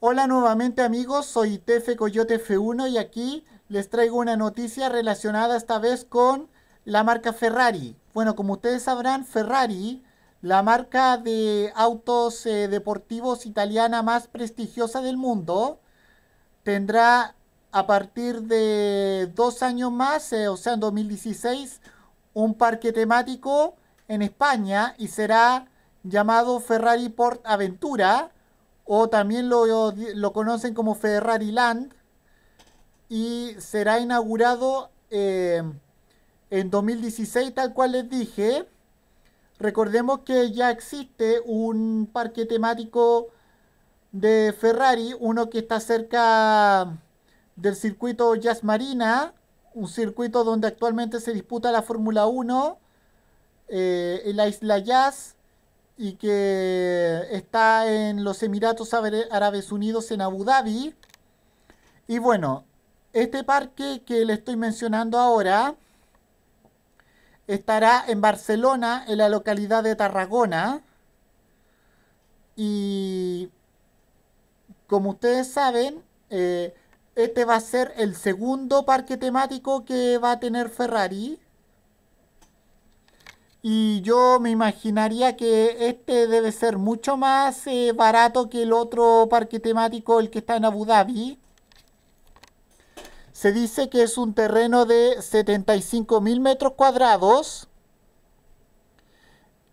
Hola nuevamente amigos, soy Tefe Coyote F1 y aquí les traigo una noticia relacionada esta vez con la marca Ferrari. Bueno, como ustedes sabrán, Ferrari, la marca de autos eh, deportivos italiana más prestigiosa del mundo, tendrá a partir de dos años más, eh, o sea en 2016, un parque temático en España y será llamado Ferrari Port Aventura o también lo, conocen como Ferrari Land, y será inaugurado em, en 2016, tal cual les dije. Recordemos que ya existe un parque temático de Ferrari, uno que está cerca del circuito Jazz Marina, un circuito donde actualmente se disputa la Fórmula 1, eh, en la isla Jazz, y que está en los Emiratos Árabes Unidos en Abu Dhabi. Y bueno, este parque que le estoy mencionando ahora estará en Barcelona, en la localidad de Tarragona. Y como ustedes saben, eh, este va a ser el segundo parque temático que va a tener Ferrari. Y yo me imaginaría que este debe ser mucho más eh, barato que el otro parque temático, el que está en Abu Dhabi. Se dice que es un terreno de 75.000 metros cuadrados.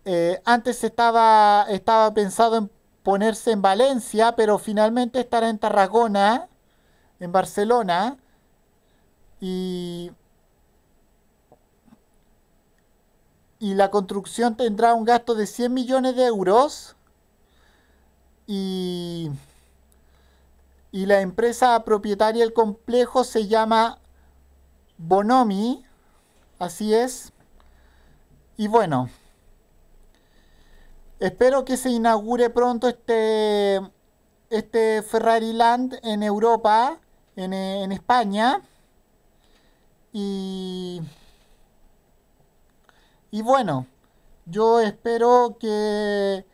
Eh, antes estaba, estaba pensado en ponerse en Valencia, pero finalmente estará en Tarragona, en Barcelona. Y y la construcción tendrá un gasto de 100 millones de euros y, y la empresa propietaria del complejo se llama Bonomi, así es. Y bueno, espero que se inaugure pronto este, este Ferrari Land en Europa, en, en España. Y y bueno, yo espero que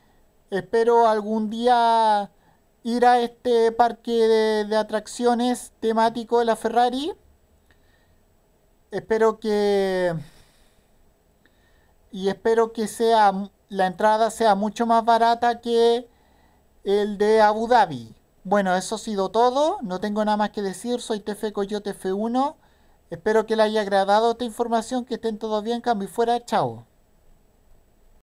espero algún día ir a este parque de, atracciones temático de la Ferrari. Espero que y espero que sea la entrada sea mucho más barata que el de Abu Dhabi. Bueno, eso ha sido todo. No tengo nada más que decir. Soy Tefe Coyote F1. Espero que les haya agradado esta información, que estén todos bien, cambio y fuera, chao.